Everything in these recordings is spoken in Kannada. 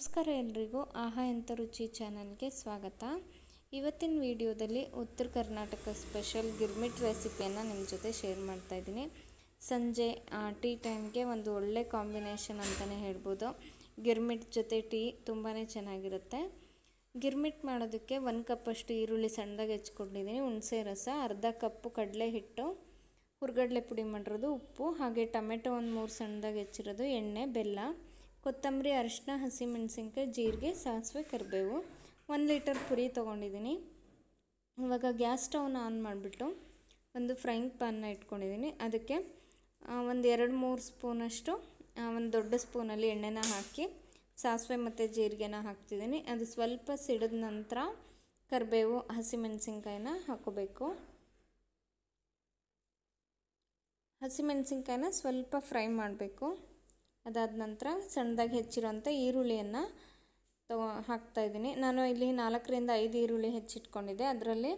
ನಮಸ್ಕಾರ ಎಲ್ರಿಗೂ ಆಹಾ ಎಂಥ ರುಚಿ ಚಾನಲ್ಗೆ ಸ್ವಾಗತ ಇವತ್ತಿನ ವಿಡಿಯೋದಲ್ಲಿ ಉತ್ತರ ಕರ್ನಾಟಕ ಸ್ಪೆಷಲ್ ಗಿರ್ಮಿಟ್ ರೆಸಿಪಿಯನ್ನು ನಿಮ್ಮ ಜೊತೆ ಶೇರ್ ಮಾಡ್ತಾ ಇದ್ದೀನಿ ಸಂಜೆ ಟೀ ಟೈಮ್ಗೆ ಒಂದು ಒಳ್ಳೆ ಕಾಂಬಿನೇಷನ್ ಅಂತಲೇ ಹೇಳ್ಬೋದು ಗಿರ್ಮಿಟ್ ಜೊತೆ ಟೀ ತುಂಬಾ ಚೆನ್ನಾಗಿರುತ್ತೆ ಗಿರ್ಮಿಟ್ ಮಾಡೋದಕ್ಕೆ ಒಂದು ಕಪ್ಪಷ್ಟು ಈರುಳ್ಳಿ ಸಣ್ಣದಾಗಿ ಹೆಚ್ಕೊಂಡಿದ್ದೀನಿ ಹುಣಸೆ ರಸ ಅರ್ಧ ಕಪ್ಪು ಕಡಲೆ ಹಿಟ್ಟು ಹುರ್ಗಡ್ಲೆ ಪುಡಿ ಮಾಡಿರೋದು ಉಪ್ಪು ಹಾಗೆ ಟೊಮೆಟೊ ಒಂದು ಮೂರು ಸಣ್ಣದಾಗಿ ಹೆಚ್ಚಿರೋದು ಎಣ್ಣೆ ಬೆಲ್ಲ ಕೊತ್ತಂಬರಿ ಅರಿಶಿನ ಹಸಿಮೆಣಸಿನ್ಕಾಯಿ ಜೀರಿಗೆ ಸಾಸಿವೆ ಕರಿಬೇವು ಒಂದು ಲೀಟರ್ ಪುರಿ ತೊಗೊಂಡಿದ್ದೀನಿ ಇವಾಗ ಗ್ಯಾಸ್ ಸ್ಟವ್ನ ಆನ್ ಮಾಡಿಬಿಟ್ಟು ಒಂದು ಫ್ರೈಂಗ್ ಪ್ಯಾನ್ನ ಇಟ್ಕೊಂಡಿದ್ದೀನಿ ಅದಕ್ಕೆ ಒಂದು ಎರಡು ಮೂರು ಸ್ಪೂನಷ್ಟು ಒಂದು ದೊಡ್ಡ ಸ್ಪೂನಲ್ಲಿ ಎಣ್ಣೆನ ಹಾಕಿ ಸಾಸಿವೆ ಮತ್ತು ಜೀರಿಗೆನ ಹಾಕ್ತಿದ್ದೀನಿ ಅದು ಸ್ವಲ್ಪ ಸಿಡಿದ ನಂತರ ಕರಿಬೇವು ಹಸಿಮೆಣಸಿನ್ಕಾಯಿನ ಹಾಕೋಬೇಕು ಹಸಿಮೆಣಸಿನ್ಕಾಯಿನ ಸ್ವಲ್ಪ ಫ್ರೈ ಮಾಡಬೇಕು ಅದಾದ ನಂತರ ಸಣ್ಣದಾಗಿ ಹೆಚ್ಚಿರುವಂಥ ಈರುಳ್ಳಿಯನ್ನು ತಗೋ ಹಾಕ್ತಾಯಿದ್ದೀನಿ ನಾನು ಇಲ್ಲಿ ನಾಲ್ಕರಿಂದ ಐದು ಈರುಳ್ಳಿ ಹೆಚ್ಚಿಟ್ಕೊಂಡಿದ್ದೆ ಅದರಲ್ಲಿ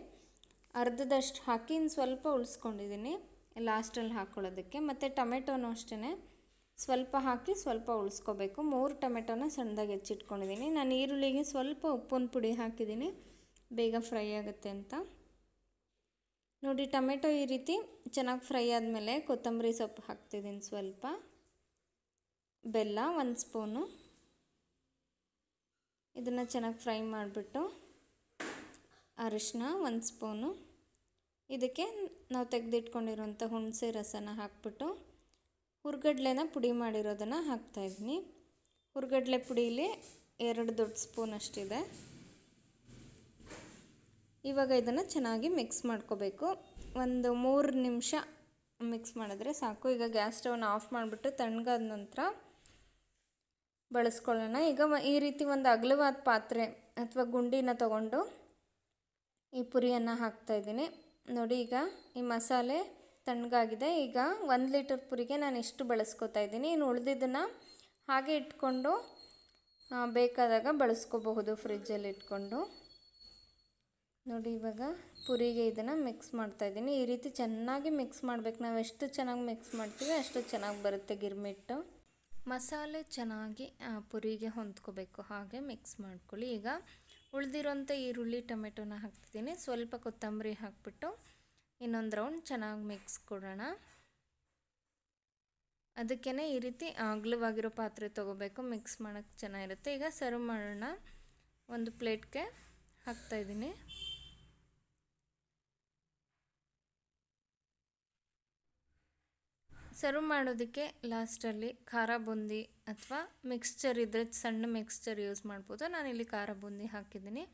ಅರ್ಧದಷ್ಟು ಹಾಕಿ ಇನ್ನು ಸ್ವಲ್ಪ ಉಳಿಸ್ಕೊಂಡಿದ್ದೀನಿ ಲಾಸ್ಟಲ್ಲಿ ಹಾಕ್ಕೊಳ್ಳೋದಕ್ಕೆ ಮತ್ತು ಟೊಮೆಟೊನೂ ಅಷ್ಟೇ ಸ್ವಲ್ಪ ಹಾಕಿ ಸ್ವಲ್ಪ ಉಳಿಸ್ಕೋಬೇಕು ಮೂರು ಟೊಮೆಟೋನ ಸಣ್ಣದಾಗಿ ಹೆಚ್ಚಿಟ್ಕೊಂಡಿದ್ದೀನಿ ನಾನು ಈರುಳ್ಳಿಗೆ ಸ್ವಲ್ಪ ಉಪ್ಪಿನ ಪುಡಿ ಹಾಕಿದ್ದೀನಿ ಬೇಗ ಫ್ರೈ ಆಗುತ್ತೆ ಅಂತ ನೋಡಿ ಟೊಮೆಟೊ ಈ ರೀತಿ ಚೆನ್ನಾಗಿ ಫ್ರೈ ಆದಮೇಲೆ ಕೊತ್ತಂಬರಿ ಸೊಪ್ಪು ಹಾಕ್ತಿದ್ದೀನಿ ಸ್ವಲ್ಪ ಬೆಲ್ಲ ಒಂದು ಸ್ಪೂನು ಇದನ್ನು ಚೆನ್ನಾಗಿ ಫ್ರೈ ಮಾಡಿಬಿಟ್ಟು ಅರಿಶಿನ ಒಂದು ಸ್ಪೂನು ಇದಕ್ಕೆ ನಾವು ತೆಗೆದಿಟ್ಕೊಂಡಿರೋಂಥ ಹುಣಸೆ ರಸನ ಹಾಕ್ಬಿಟ್ಟು ಹುರ್ಗಡ್ಲೆನ ಪುಡಿ ಮಾಡಿರೋದನ್ನು ಹಾಕ್ತಾಯಿದ್ದೀನಿ ಹುರ್ಗಡ್ಲೆ ಪುಡಿಲಿ ಎರಡು ದೊಡ್ಡ ಸ್ಪೂನ್ ಅಷ್ಟಿದೆ ಇವಾಗ ಇದನ್ನು ಚೆನ್ನಾಗಿ ಮಿಕ್ಸ್ ಮಾಡ್ಕೋಬೇಕು ಒಂದು ಮೂರು ನಿಮಿಷ ಮಿಕ್ಸ್ ಮಾಡಿದ್ರೆ ಸಾಕು ಈಗ ಗ್ಯಾಸ್ ಸ್ಟವ್ನ ಆಫ್ ಮಾಡಿಬಿಟ್ಟು ತಣ್ಣಗಾದ ನಂತರ ಬಳಸ್ಕೊಳ್ಳೋಣ ಈಗ ಈ ರೀತಿ ಒಂದು ಅಗಲವಾದ ಪಾತ್ರೆ ಅಥವಾ ಗುಂಡಿನ ತಗೊಂಡು ಈ ಪುರಿಯನ್ನು ಹಾಕ್ತಾ ಇದ್ದೀನಿ ನೋಡಿ ಈಗ ಈ ಮಸಾಲೆ ತಣ್ಣಗಾಗಿದೆ ಈಗ ಒಂದು ಲೀಟರ್ ಪುರಿಗೆ ನಾನು ಇಷ್ಟು ಬಳಸ್ಕೊತಾ ಇದ್ದೀನಿ ಇನ್ನು ಉಳಿದಿದ್ದನ್ನು ಹಾಗೆ ಇಟ್ಕೊಂಡು ಬೇಕಾದಾಗ ಬಳಸ್ಕೋಬಹುದು ಫ್ರಿಜ್ಜಲ್ಲಿ ಇಟ್ಕೊಂಡು ನೋಡಿ ಇವಾಗ ಪುರಿಗೆ ಇದನ್ನು ಮಿಕ್ಸ್ ಮಾಡ್ತಾ ಇದ್ದೀನಿ ಈ ರೀತಿ ಚೆನ್ನಾಗಿ ಮಿಕ್ಸ್ ಮಾಡಬೇಕು ನಾವು ಎಷ್ಟು ಚೆನ್ನಾಗಿ ಮಿಕ್ಸ್ ಮಾಡ್ತೀವಿ ಅಷ್ಟು ಚೆನ್ನಾಗಿ ಬರುತ್ತೆ ಗಿರ್ಮಿಟ್ಟು ಮಸಾಲೆ ಚೆನ್ನಾಗಿ ಪುರಿಗೆ ಹೊಂದ್ಕೋಬೇಕು ಹಾಗೆ ಮಿಕ್ಸ್ ಮಾಡ್ಕೊಳ್ಳಿ ಈಗ ಉಳಿದಿರೋಂಥ ಈರುಳ್ಳಿ ಟೊಮೆಟೊನ ಹಾಕ್ತಿದ್ದೀನಿ ಸ್ವಲ್ಪ ಕೊತ್ತಂಬರಿ ಹಾಕ್ಬಿಟ್ಟು ಇನ್ನೊಂದು ರೌಂಡ್ ಚೆನ್ನಾಗಿ ಮಿಕ್ಸ್ ಕೊಡೋಣ ಅದಕ್ಕೇ ಈ ರೀತಿ ಅಗ್ಲವಾಗಿರೋ ಪಾತ್ರೆ ತೊಗೋಬೇಕು ಮಿಕ್ಸ್ ಮಾಡೋಕ್ಕೆ ಚೆನ್ನಾಗಿರುತ್ತೆ ಈಗ ಸರ್ವ್ ಮಾಡೋಣ ಒಂದು ಪ್ಲೇಟ್ಗೆ ಹಾಕ್ತಾಯಿದ್ದೀನಿ ಸರ್ವ್ ಮಾಡೋದಕ್ಕೆ ಲಾಸ್ಟಲ್ಲಿ ಖಾರ ಬೂಂದಿ ಅಥವಾ ಮಿಕ್ಸ್ಚರ್ ಇದ್ದರೆ ಸಣ್ಣ ಮಿಕ್ಸ್ಚರ್ ಯೂಸ್ ಮಾಡ್ಬೋದು ನಾನಿಲ್ಲಿ ಖಾರ ಬೂಂದಿ ಹಾಕಿದ್ದೀನಿ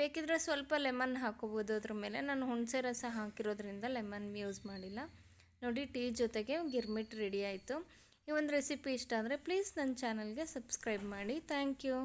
ಬೇಕಿದ್ರೆ ಸ್ವಲ್ಪ ಲೆಮನ್ ಹಾಕೋಬೋದು ಅದ್ರ ಮೇಲೆ ನಾನು ಹುಣಸೆ ರಸ ಹಾಕಿರೋದ್ರಿಂದ ಲೆಮನ್ ಯೂಸ್ ಮಾಡಿಲ್ಲ ನೋಡಿ ಟೀ ಜೊತೆಗೆ ಗಿರ್ಮಿಟ್ ರೆಡಿ ಆಯಿತು ಈ ಒಂದು ರೆಸಿಪಿ ಇಷ್ಟ ಆದರೆ ಪ್ಲೀಸ್ ನನ್ನ ಚಾನಲ್ಗೆ ಸಬ್ಸ್ಕ್ರೈಬ್ ಮಾಡಿ ಥ್ಯಾಂಕ್ ಯು